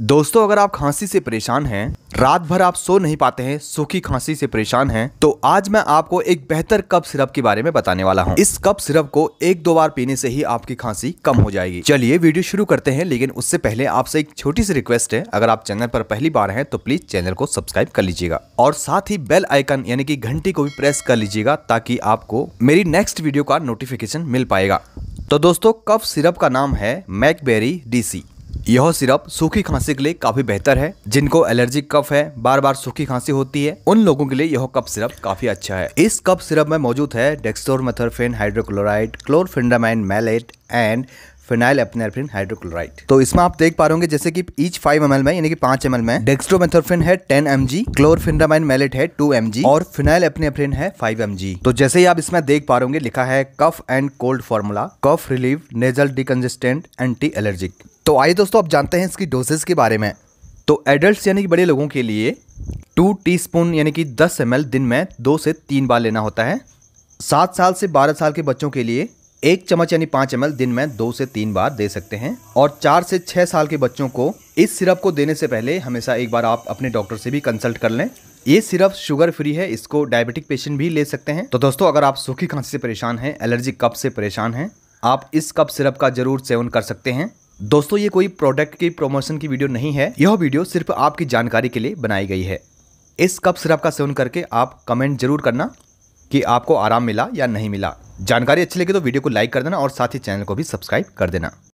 दोस्तों अगर आप खांसी से परेशान हैं रात भर आप सो नहीं पाते हैं सूखी खांसी से परेशान हैं तो आज मैं आपको एक बेहतर कप सिरप के बारे में बताने वाला हूं इस कप सिरप को एक दो बार पीने से ही आपकी खांसी कम हो जाएगी चलिए वीडियो शुरू करते हैं लेकिन उससे पहले आपसे एक छोटी सी रिक्वेस्ट है अगर आप चैनल पर पहली बार है तो प्लीज चैनल को सब्सक्राइब कर लीजिएगा और साथ ही बेल आइकन यानी की घंटी को भी प्रेस कर लीजिएगा ताकि आपको मेरी नेक्स्ट वीडियो का नोटिफिकेशन मिल पाएगा तो दोस्तों कप सिरप का नाम है मैकबेरी डीसी यह सिरप सूखी खांसी के लिए काफी बेहतर है जिनको एलर्जिक कफ है बार बार सूखी खांसी होती है उन लोगों के लिए यह कप सिरप काफी अच्छा है इस कप सिरप में मौजूद है methorphan hydrochloride chlorphenamine maleate and phenyl epinephrine hydrochloride तो इसमें आप देख पा रहे जैसे कि ईच 5 एम में यानी कि 5 एम में डेक्स्ट्रोमेथोरफिन है 10 एम जी क्लोरफिनडामाइन मेलेट है 2 एम और फिनाइल एपनेफ्रिन है 5 एम तो जैसे ही आप इसमें देख पा रहे लिखा है cough and cold formula cough relieve nasal decongestant anti allergic तो आइए दोस्तों आप जानते हैं इसकी डोजेस के बारे में तो एडल्ट यानी कि बड़े लोगों के लिए टू टी यानी कि दस एम दिन में दो से तीन बार लेना होता है सात साल से बारह साल के बच्चों के लिए एक चम्मच यानी पाँच एम दिन में दो से तीन बार दे सकते हैं और चार से छह साल के बच्चों को इस सिरप को देने से पहले हमेशा एक बार आप अपने डॉक्टर से भी कंसल्ट कर लें ये सिरप शुगर फ्री है इसको डायबिटिक पेशेंट भी ले सकते हैं तो दोस्तों अगर आप सूखी खांसी से परेशान हैं एलर्जी कप से परेशान हैं आप इस कप सिरप का जरूर सेवन कर सकते हैं दोस्तों ये कोई प्रोडक्ट की प्रमोशन की वीडियो नहीं है यह वीडियो सिर्फ आपकी जानकारी के लिए बनाई गई है इस कप सिरप का सेवन करके आप कमेंट जरूर करना कि आपको आराम मिला या नहीं मिला जानकारी अच्छी लगी तो वीडियो को लाइक कर देना और साथ ही चैनल को भी सब्सक्राइब कर देना